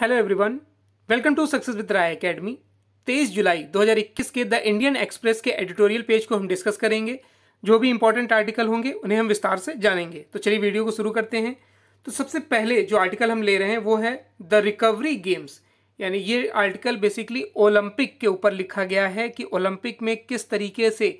hello everyone welcome to success with Rai academy 23 जुलाई 2021 के the Indian Express के editorial page को हम डिस्कस करेंगे जो भी इंपॉर्टेंट आर्टिकल होंगे उन्हें हम विस्तार से जानेंगे तो चलिए वीडियो को शुरू करते हैं तो सबसे पहले जो आर्टिकल हम ले रहे हैं वो है द रिकवरी गेम्स यानी ये आर्टिकल बेसिकली ओलंपिक के ऊपर लिखा गया है कि ओलंपिक में किस तरीके से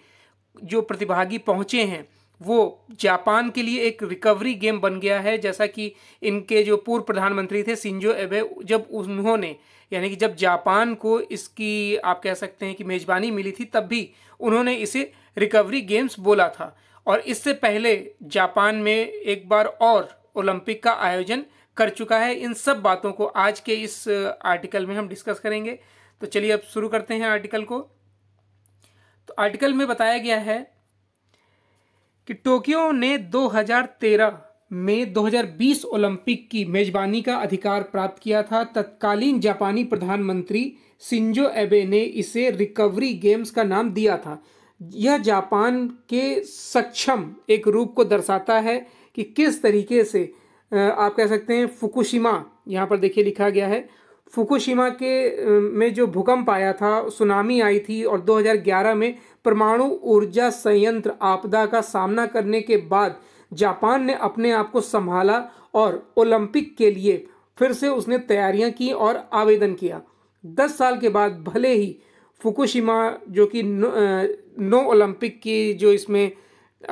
जो प्रतिभागी पहुँचे हैं वो जापान के लिए एक रिकवरी गेम बन गया है जैसा कि इनके जो पूर्व प्रधानमंत्री थे सिंजो एबे जब उन्होंने यानी कि जब जापान को इसकी आप कह सकते हैं कि मेज़बानी मिली थी तब भी उन्होंने इसे रिकवरी गेम्स बोला था और इससे पहले जापान में एक बार और ओलंपिक का आयोजन कर चुका है इन सब बातों को आज के इस आर्टिकल में हम डिस्कस करेंगे तो चलिए अब शुरू करते हैं आर्टिकल को तो आर्टिकल में बताया गया है कि टोक्यो ने 2013 में 2020 ओलंपिक की मेजबानी का अधिकार प्राप्त किया था तत्कालीन जापानी प्रधानमंत्री सिंजो एबे ने इसे रिकवरी गेम्स का नाम दिया था यह जापान के सक्षम एक रूप को दर्शाता है कि किस तरीके से आप कह सकते हैं फुकुशिमा यहाँ पर देखिए लिखा गया है फुकुशिमा के में जो भूकंप आया था सुनामी आई थी और 2011 में परमाणु ऊर्जा संयंत्र आपदा का सामना करने के बाद जापान ने अपने आप को संभाला और ओलंपिक के लिए फिर से उसने तैयारियां की और आवेदन किया दस साल के बाद भले ही फुकुशिमा जो कि नो ओलंपिक की जो इसमें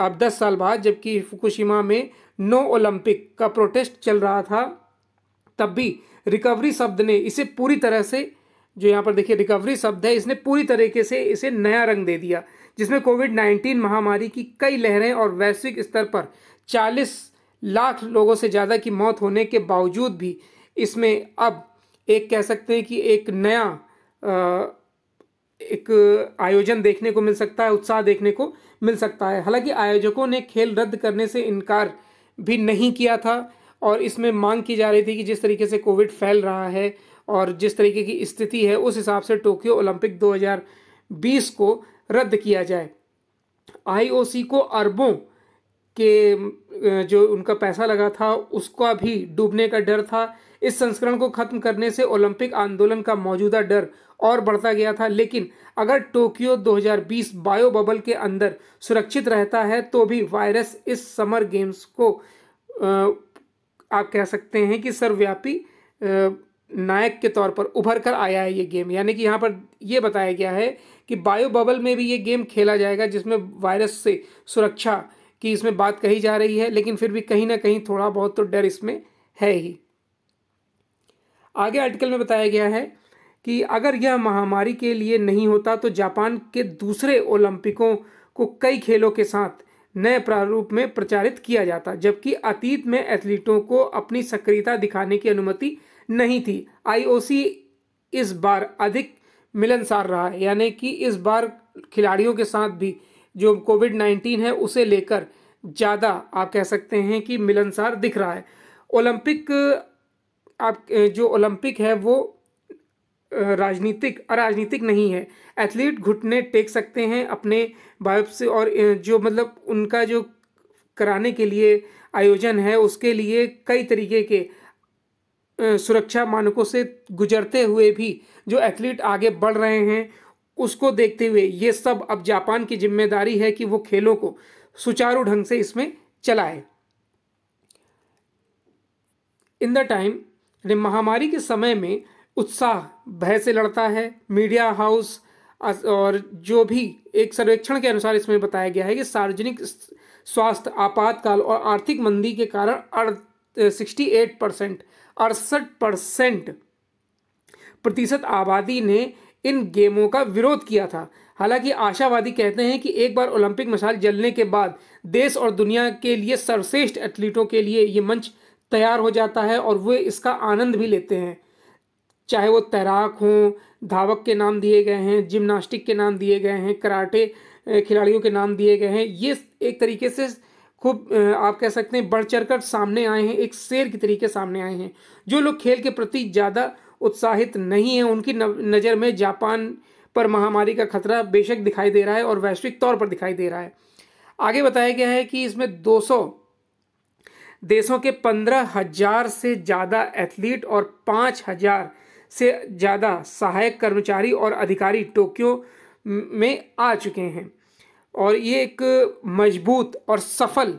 अब दस साल बाद जबकि फुकुशिमा में नो ओलंपिक का प्रोटेस्ट चल रहा था तब भी रिकवरी शब्द ने इसे पूरी तरह से जो यहाँ पर देखिए रिकवरी शब्द है इसने पूरी तरीके से इसे नया रंग दे दिया जिसमें कोविड नाइन्टीन महामारी की कई लहरें और वैश्विक स्तर पर चालीस लाख लोगों से ज़्यादा की मौत होने के बावजूद भी इसमें अब एक कह सकते हैं कि एक नया एक आयोजन देखने को मिल सकता है उत्साह देखने को मिल सकता है हालांकि आयोजकों ने खेल रद्द करने से इनकार भी नहीं किया था और इसमें मांग की जा रही थी कि जिस तरीके से कोविड फैल रहा है और जिस तरीके की स्थिति है उस हिसाब से टोक्यो ओलंपिक 2020 को रद्द किया जाए आईओसी को अरबों के जो उनका पैसा लगा था उसका भी डूबने का डर था इस संस्करण को खत्म करने से ओलंपिक आंदोलन का मौजूदा डर और बढ़ता गया था लेकिन अगर टोक्यो 2020 बायो बबल के अंदर सुरक्षित रहता है तो भी वायरस इस समर गेम्स को आप कह सकते हैं कि सर्वव्यापी नायक के तौर पर उभर कर आया है ये गेम यानी कि यहाँ पर ये बताया गया है कि बायो बबल में भी ये गेम खेला जाएगा जिसमें वायरस से सुरक्षा की इसमें बात कही जा रही है लेकिन फिर भी कहीं ना कहीं थोड़ा बहुत तो डर इसमें है ही आगे आर्टिकल में बताया गया है कि अगर यह महामारी के लिए नहीं होता तो जापान के दूसरे ओलंपिकों को कई खेलों के साथ नए प्रारूप में प्रचारित किया जाता जबकि अतीत में एथलीटों को अपनी सक्रियता दिखाने की अनुमति नहीं थी आईओसी इस बार अधिक मिलनसार रहा है यानी कि इस बार खिलाड़ियों के साथ भी जो कोविड नाइन्टीन है उसे लेकर ज़्यादा आप कह सकते हैं कि मिलनसार दिख रहा है ओलंपिक आप जो ओलंपिक है वो राजनीतिक अराजनीतिक नहीं है एथलीट घुटने टेक सकते हैं अपने बायोप्सी और जो मतलब उनका जो कराने के लिए आयोजन है उसके लिए कई तरीके के सुरक्षा मानकों से गुजरते हुए भी जो एथलीट आगे बढ़ रहे हैं उसको देखते हुए ये सब अब जापान की जिम्मेदारी है कि वो खेलों को सुचारू ढंग से इसमें चलाए इन द टाइम महामारी के समय में उत्साह भय से लड़ता है मीडिया हाउस और जो भी एक सर्वेक्षण के अनुसार इसमें बताया गया है कि सार्वजनिक स्वास्थ्य आपातकाल और आर्थिक मंदी के कारण सिक्सटी एट परसेंट अड़सठ परसेंट प्रतिशत आबादी ने इन गेमों का विरोध किया था हालांकि आशावादी कहते हैं कि एक बार ओलंपिक मशाल जलने के बाद देश और दुनिया के लिए सर्वश्रेष्ठ एथलीटों के लिए ये मंच तैयार हो जाता है और वे इसका आनंद भी लेते हैं चाहे वो तैराक हों धावक के नाम दिए गए हैं जिमनास्टिक के नाम दिए गए हैं कराटे खिलाड़ियों के नाम दिए गए हैं ये एक तरीके से खूब आप कह सकते हैं बढ़ चढ़ कर सामने आए हैं एक शेर के तरीके सामने आए हैं जो लोग खेल के प्रति ज़्यादा उत्साहित नहीं हैं उनकी नज़र में जापान पर महामारी का खतरा बेशक दिखाई दे रहा है और वैश्विक तौर पर दिखाई दे रहा है आगे बताया गया है कि इसमें 200 देशों के पंद्रह हजार से ज़्यादा एथलीट और पाँच हजार से ज़्यादा सहायक कर्मचारी और अधिकारी टोक्यो में आ चुके हैं और ये एक मजबूत और सफल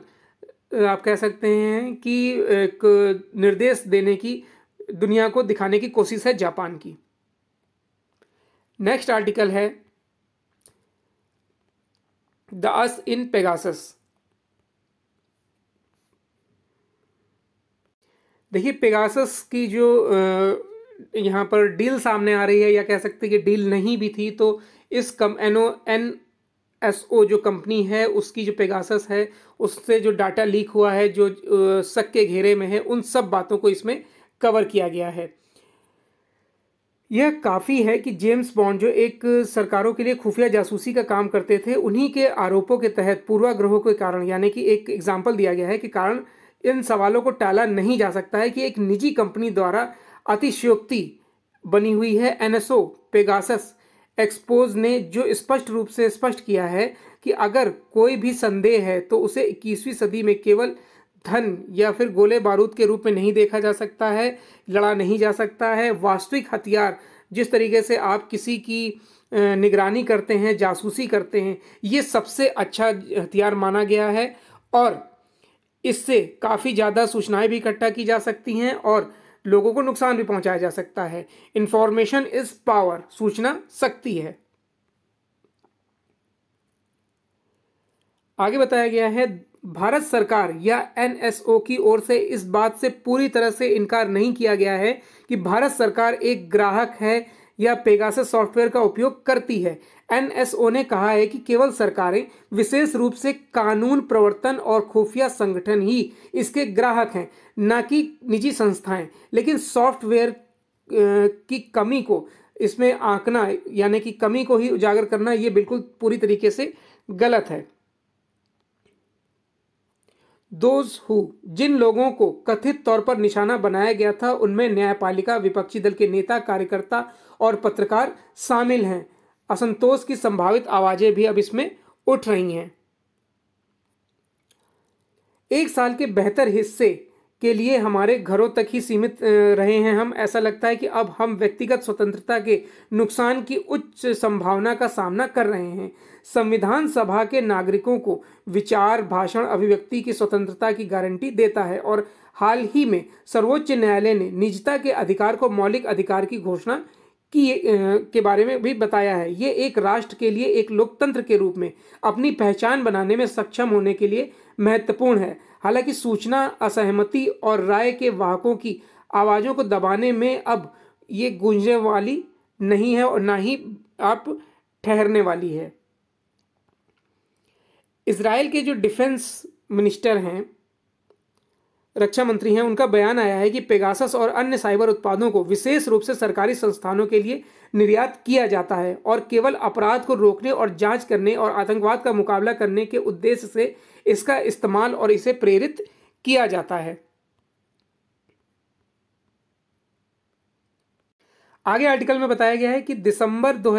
आप कह सकते हैं कि एक निर्देश देने की दुनिया को दिखाने की कोशिश है जापान की नेक्स्ट आर्टिकल है द अस इन पेगासस देखिए पेगासस की जो यहाँ पर डील सामने आ रही है या कह सकते हैं कि डील नहीं भी थी तो इस कम एनओ एन एस ओ जो कंपनी है उसकी जो पेगासस है उससे जो डाटा लीक हुआ है जो शक के घेरे में है उन सब बातों को इसमें कवर किया गया है यह काफ़ी है कि जेम्स बॉन्ड जो एक सरकारों के लिए खुफिया जासूसी का काम करते थे उन्हीं के आरोपों के तहत पूर्वाग्रहों के कारण यानी कि एक एग्जाम्पल दिया गया है कि कारण इन सवालों को टाला नहीं जा सकता है कि एक निजी कंपनी द्वारा अतिशयोक्ति बनी हुई है एनएसओ पेगासस एक्सपोज ने जो स्पष्ट रूप से स्पष्ट किया है कि अगर कोई भी संदेह है तो उसे इक्कीसवीं सदी में केवल धन या फिर गोले बारूद के रूप में नहीं देखा जा सकता है लड़ा नहीं जा सकता है वास्तविक हथियार जिस तरीके से आप किसी की निगरानी करते हैं जासूसी करते हैं ये सबसे अच्छा हथियार माना गया है और इससे काफ़ी ज़्यादा सूचनाएं भी इकट्ठा की जा सकती हैं और लोगों को नुकसान भी पहुंचाया जा सकता है इंफॉर्मेशन इज पावर सूचना शक्ति है आगे बताया गया है भारत सरकार या एनएसओ की ओर से इस बात से पूरी तरह से इनकार नहीं किया गया है कि भारत सरकार एक ग्राहक है या पेगासस सॉफ्टवेयर का उपयोग करती है एनएसओ ने कहा है कि केवल सरकारें विशेष रूप से कानून प्रवर्तन और खुफिया संगठन ही इसके ग्राहक हैं न कि निजी संस्थाएं लेकिन सॉफ्टवेयर की कमी को इसमें आंकना यानी कि कमी को ही उजागर करना ये बिल्कुल पूरी तरीके से गलत है दोज हु जिन लोगों को कथित तौर पर निशाना बनाया गया था उनमें न्यायपालिका विपक्षी दल के नेता कार्यकर्ता और पत्रकार शामिल हैं असंतोष की संभावित आवाज़ें भी अब इसमें उठ रही हैं एक साल के बेहतर हिस्से के लिए हमारे घरों तक ही सीमित रहे हैं हम ऐसा लगता है कि अब हम व्यक्तिगत स्वतंत्रता के नुकसान की उच्च संभावना का सामना कर रहे हैं संविधान सभा के नागरिकों को विचार भाषण अभिव्यक्ति की स्वतंत्रता की गारंटी देता है और हाल ही में सर्वोच्च न्यायालय ने निजता के अधिकार को मौलिक अधिकार की घोषणा की के बारे में भी बताया है ये एक राष्ट्र के लिए एक लोकतंत्र के रूप में अपनी पहचान बनाने में सक्षम होने के लिए महत्वपूर्ण है हालांकि सूचना असहमति और राय के वाहकों की आवाज़ों को दबाने में अब ये गूंजने वाली नहीं है और ना ही आप ठहरने वाली है इसराइल के जो डिफेंस मिनिस्टर हैं रक्षा मंत्री हैं उनका बयान आया है कि पेगासस और अन्य साइबर उत्पादों को विशेष रूप से सरकारी संस्थानों के लिए निर्यात किया जाता है और केवल अपराध को रोकने और जांच करने और आतंकवाद का मुकाबला करने के उद्देश्य से इसका इस्तेमाल और इसे प्रेरित किया जाता है आगे आर्टिकल में बताया गया है कि दिसंबर दो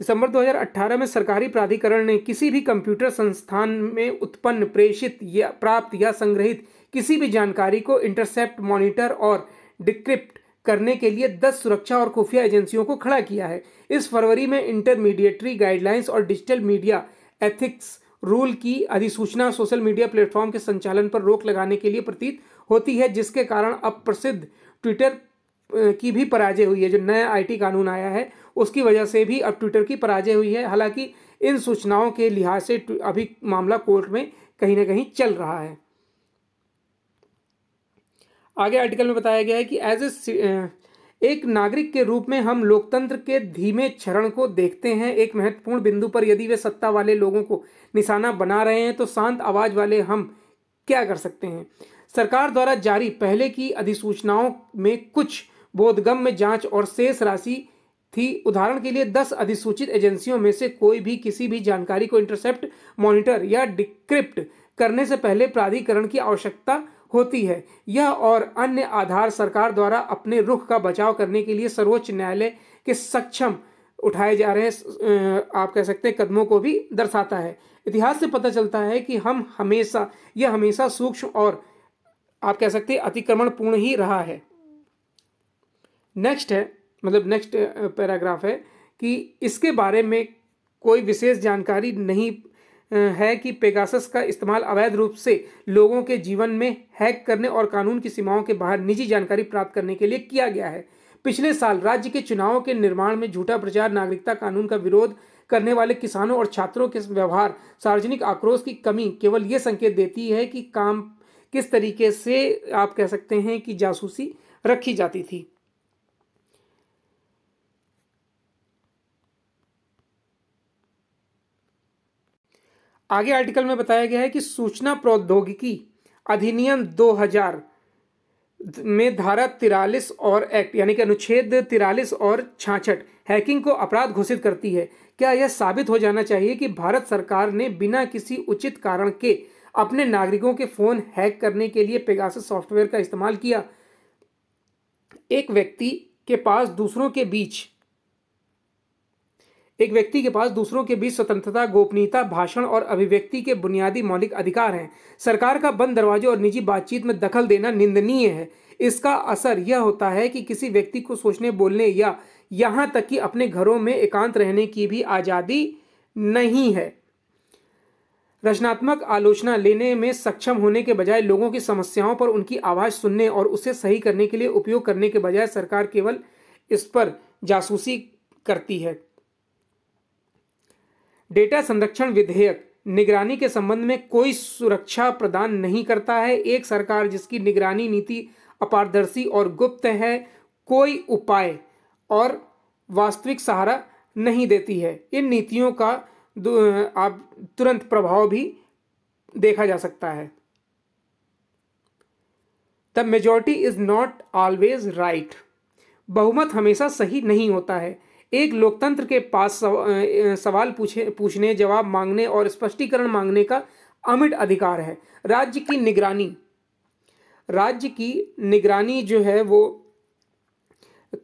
दिसंबर 2018 में सरकारी प्राधिकरण ने किसी भी कंप्यूटर संस्थान में उत्पन्न प्रेषित या प्राप्त या संग्रहित किसी भी जानकारी को इंटरसेप्ट मॉनिटर और डिक्रिप्ट करने के लिए 10 सुरक्षा और खुफिया एजेंसियों को खड़ा किया है इस फरवरी में इंटरमीडिएटरी गाइडलाइंस और डिजिटल मीडिया एथिक्स रूल की अधिसूचना सोशल मीडिया प्लेटफॉर्म के संचालन पर रोक लगाने के लिए प्रतीत होती है जिसके कारण अब प्रसिद्ध ट्विटर की भी पराजय हुई है जो नया आईटी कानून आया है उसकी वजह से भी अब ट्विटर की पराजय हुई है हालांकि इन सूचनाओं के लिहाज से अभी मामला कोर्ट में कहीं ना कहीं चल रहा है आगे आर्टिकल में बताया गया है कि एज ए एक नागरिक के रूप में हम लोकतंत्र के धीमे क्षरण को देखते हैं एक महत्वपूर्ण बिंदु पर यदि वे सत्ता वाले लोगों को निशाना बना रहे हैं तो शांत आवाज वाले हम क्या कर सकते हैं सरकार द्वारा जारी पहले की अधिसूचनाओं में कुछ बोधगम्य जांच और शेष राशि थी उदाहरण के लिए दस अधिसूचित एजेंसियों में से कोई भी किसी भी जानकारी को इंटरसेप्ट मॉनिटर या डिक्रिप्ट करने से पहले प्राधिकरण की आवश्यकता होती है यह और अन्य आधार सरकार द्वारा अपने रुख का बचाव करने के लिए सर्वोच्च न्यायालय के सक्षम उठाए जा रहे आप कह सकते हैं कदमों को भी दर्शाता है इतिहास से पता चलता है कि हम हमेशा यह हमेशा सूक्ष्म और आप कह सकते हैं अतिक्रमण पूर्ण ही रहा है नेक्स्ट है मतलब नेक्स्ट पैराग्राफ है कि इसके बारे में कोई विशेष जानकारी नहीं है कि पेगासस का इस्तेमाल अवैध रूप से लोगों के जीवन में हैक करने और कानून की सीमाओं के बाहर निजी जानकारी प्राप्त करने के लिए किया गया है पिछले साल राज्य के चुनावों के निर्माण में झूठा प्रचार नागरिकता कानून का विरोध करने वाले किसानों और छात्रों के व्यवहार सार्वजनिक आक्रोश की कमी केवल ये संकेत देती है कि काम किस तरीके से आप कह सकते हैं कि जासूसी रखी जाती थी आगे आर्टिकल में बताया गया है कि सूचना प्रौद्योगिकी अधिनियम 2000 में धारा तिरालीस और एक्ट यानी कि अनुच्छेद तिरालीस और छाछठ हैकिंग को अपराध घोषित करती है क्या यह साबित हो जाना चाहिए कि भारत सरकार ने बिना किसी उचित कारण के अपने नागरिकों के फोन हैक करने के लिए पेगासस सॉफ्टवेयर का इस्तेमाल किया एक व्यक्ति के पास दूसरों के बीच एक व्यक्ति के पास दूसरों के बीच स्वतंत्रता गोपनीयता भाषण और अभिव्यक्ति के बुनियादी मौलिक अधिकार हैं सरकार का बंद दरवाजे और निजी बातचीत में दखल देना निंदनीय है इसका असर यह होता है कि किसी व्यक्ति को सोचने बोलने या यहाँ तक कि अपने घरों में एकांत रहने की भी आज़ादी नहीं है रचनात्मक आलोचना लेने में सक्षम होने के बजाय लोगों की समस्याओं पर उनकी आवाज़ सुनने और उसे सही करने के लिए उपयोग करने के बजाय सरकार केवल इस पर जासूसी करती है डेटा संरक्षण विधेयक निगरानी के संबंध में कोई सुरक्षा प्रदान नहीं करता है एक सरकार जिसकी निगरानी नीति अपारदर्शी और गुप्त है कोई उपाय और वास्तविक सहारा नहीं देती है इन नीतियों का आप तुरंत प्रभाव भी देखा जा सकता है the majority is not always right बहुमत हमेशा सही नहीं होता है एक लोकतंत्र के पास सवाल पूछे पूछने जवाब मांगने और स्पष्टीकरण मांगने का अमिट अधिकार है राज्य की निगरानी राज्य की निगरानी जो है वो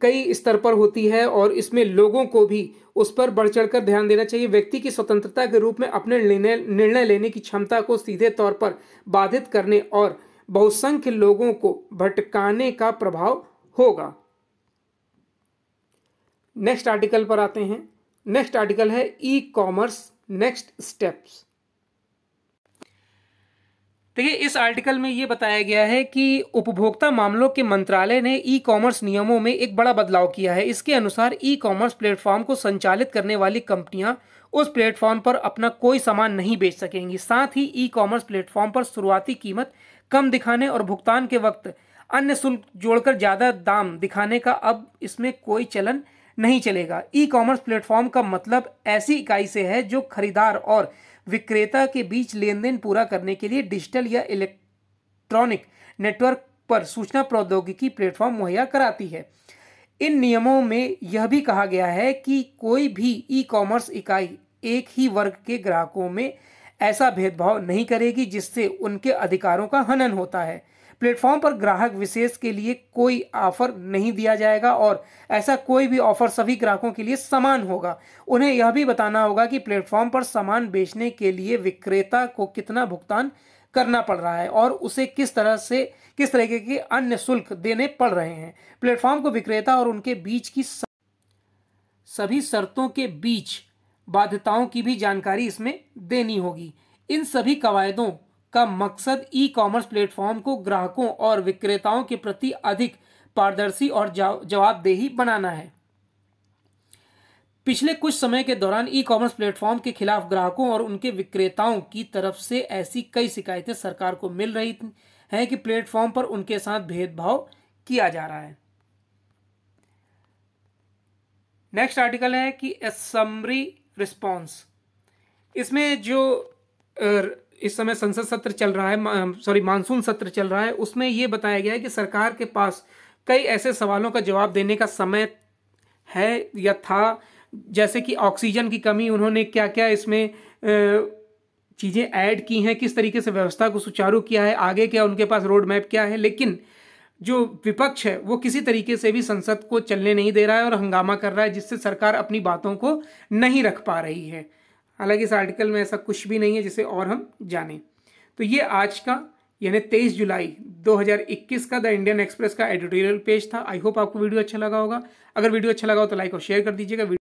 कई स्तर पर होती है और इसमें लोगों को भी उस पर बढ़ चढ़कर ध्यान देना चाहिए व्यक्ति की स्वतंत्रता के रूप में अपने निर्णय लेने की क्षमता को सीधे तौर पर बाधित करने और बहुसंख्य लोगों को भटकाने का प्रभाव होगा नेक्स्ट आर्टिकल पर आते हैं नेक्स्ट आर्टिकल है ई कॉमर्स नेक्स्ट स्टेप्स देखिए इस आर्टिकल में ये बताया गया है कि उपभोक्ता मामलों के मंत्रालय ने ई कॉमर्स नियमों में एक बड़ा बदलाव किया है इसके अनुसार ई कॉमर्स प्लेटफॉर्म को संचालित करने वाली कंपनियां उस प्लेटफॉर्म पर अपना कोई सामान नहीं बेच सकेंगी साथ ही ई कॉमर्स प्लेटफॉर्म पर शुरुआती कीमत कम दिखाने और भुगतान के वक्त अन्य शुल्क जोड़कर ज़्यादा दाम दिखाने का अब इसमें कोई चलन नहीं चलेगा ई कॉमर्स प्लेटफॉर्म का मतलब ऐसी इकाई से है जो खरीदार और विक्रेता के बीच लेन देन पूरा करने के लिए डिजिटल या इलेक्ट्रॉनिक नेटवर्क पर सूचना प्रौद्योगिकी प्लेटफॉर्म मुहैया कराती है इन नियमों में यह भी कहा गया है कि कोई भी ई कॉमर्स इकाई एक ही वर्ग के ग्राहकों में ऐसा भेदभाव नहीं करेगी जिससे उनके अधिकारों का हनन होता है प्लेटफॉर्म पर ग्राहक विशेष के लिए कोई ऑफर नहीं दिया जाएगा और ऐसा कोई भी ऑफर सभी ग्राहकों के लिए समान होगा उन्हें यह भी बताना होगा कि प्लेटफॉर्म पर सामान बेचने के लिए विक्रेता को कितना भुगतान करना पड़ रहा है और उसे किस तरह से किस तरीके के अन्य शुल्क देने पड़ रहे हैं प्लेटफॉर्म को विक्रेता और उनके बीच की सभी शर्तों के बीच बाध्यताओं की भी जानकारी इसमें देनी होगी इन सभी कवायदों का मकसद ई कॉमर्स प्लेटफॉर्म को ग्राहकों और विक्रेताओं के प्रति अधिक पारदर्शी और जवाबदेही बनाना है पिछले कुछ समय के दौरान ई कॉमर्स प्लेटफॉर्म के खिलाफ ग्राहकों और उनके विक्रेताओं की तरफ से ऐसी कई शिकायतें सरकार को मिल रही हैं कि प्लेटफॉर्म पर उनके साथ भेदभाव किया जा रहा है नेक्स्ट आर्टिकल है कि समरी रिस्पॉन्स इसमें जो इस समय संसद सत्र चल रहा है सॉरी मानसून सत्र चल रहा है उसमें ये बताया गया है कि सरकार के पास कई ऐसे सवालों का जवाब देने का समय है या था जैसे कि ऑक्सीजन की कमी उन्होंने क्या क्या इसमें चीज़ें ऐड की हैं किस तरीके से व्यवस्था को सुचारू किया है आगे क्या उनके पास रोड मैप क्या है लेकिन जो विपक्ष है वो किसी तरीके से भी संसद को चलने नहीं दे रहा है और हंगामा कर रहा है जिससे सरकार अपनी बातों को नहीं रख पा रही है हालांकि इस आर्टिकल में ऐसा कुछ भी नहीं है जिसे और हम जाने तो ये आज का यानी तेईस जुलाई 2021 का द इंडियन एक्सप्रेस का एडिटोरियल पेज था आई होप आपको वीडियो अच्छा लगा होगा अगर वीडियो अच्छा लगा हो तो लाइक और शेयर कर दीजिएगा